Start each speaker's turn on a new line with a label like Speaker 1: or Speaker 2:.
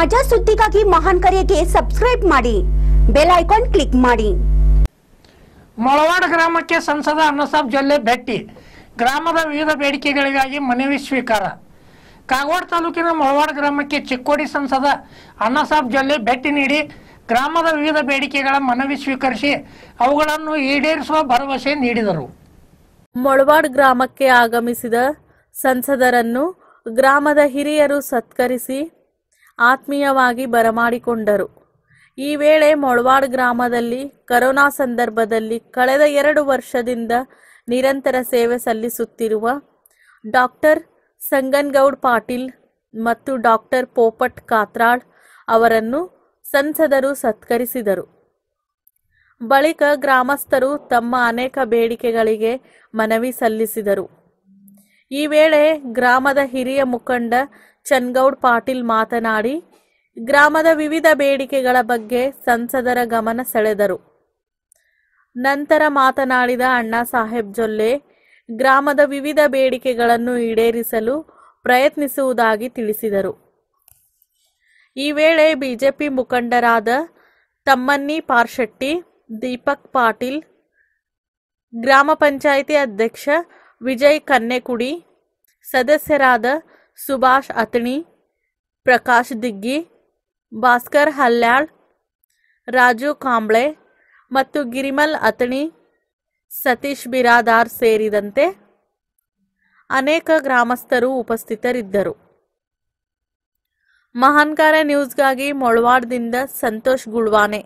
Speaker 1: ತಾಜಾ ಸುದ್ದಿಗಾಗಿ ಮಹಾನ್ ಕರೆಗೆ ಸಬ್ಸ್ಕ್ರೈಬ್ ಮಾಡಿ ಬೆಲ್ ಐಕಾನ್ ಕ್ಲಿಕ್ ಮಾಡಿ ಮೊಳವಾಡ ಗ್ರಾಮಕ್ಕೆ ಸಂಸದ ಅನ್ನಸಾಬ್ ಜೊಲ್ಲೆ ಭೇಟಿ ಗ್ರಾಮದ ವಿವಿಧ ಬೇಡಿಕೆಗಳಿಗಾಗಿ ಮನವಿ ಸ್ವೀಕಾರ ಕಾಗವಾಡ ತಾಲೂಕಿನ ಮೊಳವಾಡ ಗ್ರಾಮಕ್ಕೆ ಚಿಕ್ಕೋಡಿ ಸಂಸದ ಅನ್ನಸಾಬ್ ಜೊಲ್ಲೆ ಭೇಟಿ ನೀಡಿ ಗ್ರಾಮದ ವಿವಿಧ ಬೇಡಿಕೆಗಳ ಮನವಿ
Speaker 2: ಸ್ವೀಕರಿಸಿ ಅವುಗಳನ್ನು ಈಡೇರಿಸುವ ಭರವಸೆ ನೀಡಿದರು ಮೊಳವಾಡ ಗ್ರಾಮಕ್ಕೆ ಆಗಮಿಸಿದ ಸಂಸದರನ್ನು ಗ್ರಾಮದ ಹಿರಿಯರು ಸತ್ಕರಿಸಿ ಆತ್ಮೀಯವಾಗಿ ಬರಮಾಡಿಕೊಂಡರು ಈ ವೇಳೆ ಮೊಳವಾಡ್ ಗ್ರಾಮದಲ್ಲಿ ಕರೋನಾ ಸಂದರ್ಭದಲ್ಲಿ ಕಳೆದ ಎರಡು ವರ್ಷದಿಂದ ನಿರಂತರ ಸೇವೆ ಸಲ್ಲಿಸುತ್ತಿರುವ ಡಾಕ್ಟರ್ ಸಂಗನ್ಗೌಡ್ ಪಾಟೀಲ್ ಮತ್ತು ಡಾಕ್ಟರ್ ಪೋಪಟ್ ಕಾತ್ರಾಳ್ ಅವರನ್ನು ಸಂಸದರು ಸತ್ಕರಿಸಿದರು ಬಳಿಕ ಗ್ರಾಮಸ್ಥರು ತಮ್ಮ ಅನೇಕ ಬೇಡಿಕೆಗಳಿಗೆ ಮನವಿ ಸಲ್ಲಿಸಿದರು ಈ ವೇಳೆ ಗ್ರಾಮದ ಹಿರಿಯ ಮುಖಂಡ ಚನ್ಗೌಡ್ ಪಾಟೀಲ್ ಮಾತನಾಡಿ ಗ್ರಾಮದ ವಿವಿಧ ಬೇಡಿಕೆಗಳ ಬಗ್ಗೆ ಸಂಸದರ ಗಮನ ಸೆಳೆದರು ನಂತರ ಮಾತನಾಡಿದ ಅಣ್ಣಾ ಸಾಹೇಬ್ ಜೊಲ್ಲೆ ಗ್ರಾಮದ ವಿವಿಧ ಬೇಡಿಕೆಗಳನ್ನು ಈಡೇರಿಸಲು ಪ್ರಯತ್ನಿಸುವುದಾಗಿ ತಿಳಿಸಿದರು ಈ ವೇಳೆ ಬಿಜೆಪಿ ಮುಖಂಡರಾದ ತಮ್ಮನ್ನಿ ಪಾರ್ಶೆಟ್ಟಿ ದೀಪಕ್ ಪಾಟೀಲ್ ಗ್ರಾಮ ಪಂಚಾಯಿತಿ ಅಧ್ಯಕ್ಷ ವಿಜಯ್ ಕನ್ನೆಕುಡಿ ಸದಸ್ಯರಾದ ಸುಭಾಷ್ ಅಥಣಿ ಪ್ರಕಾಶ್ ದಿಗ್ಗಿ ಭಾಸ್ಕರ್ ಹಲ್ಯಾಳ್ ರಾಜು ಕಾಂಬ್ಳೆ ಮತ್ತು ಗಿರಿಮಲ್ ಅಥಣಿ ಸತೀಶ್ ಬಿರಾದಾರ್ ಸೇರಿದಂತೆ ಅನೇಕ ಗ್ರಾಮಸ್ಥರು ಉಪಸ್ಥಿತರಿದ್ದರು ಮಹಾನ್ಕಾರ ನ್ಯೂಸ್ಗಾಗಿ ಮೊಳವಾಡದಿಂದ ಸಂತೋಷ್ ಗುಳ್ವಾನೆ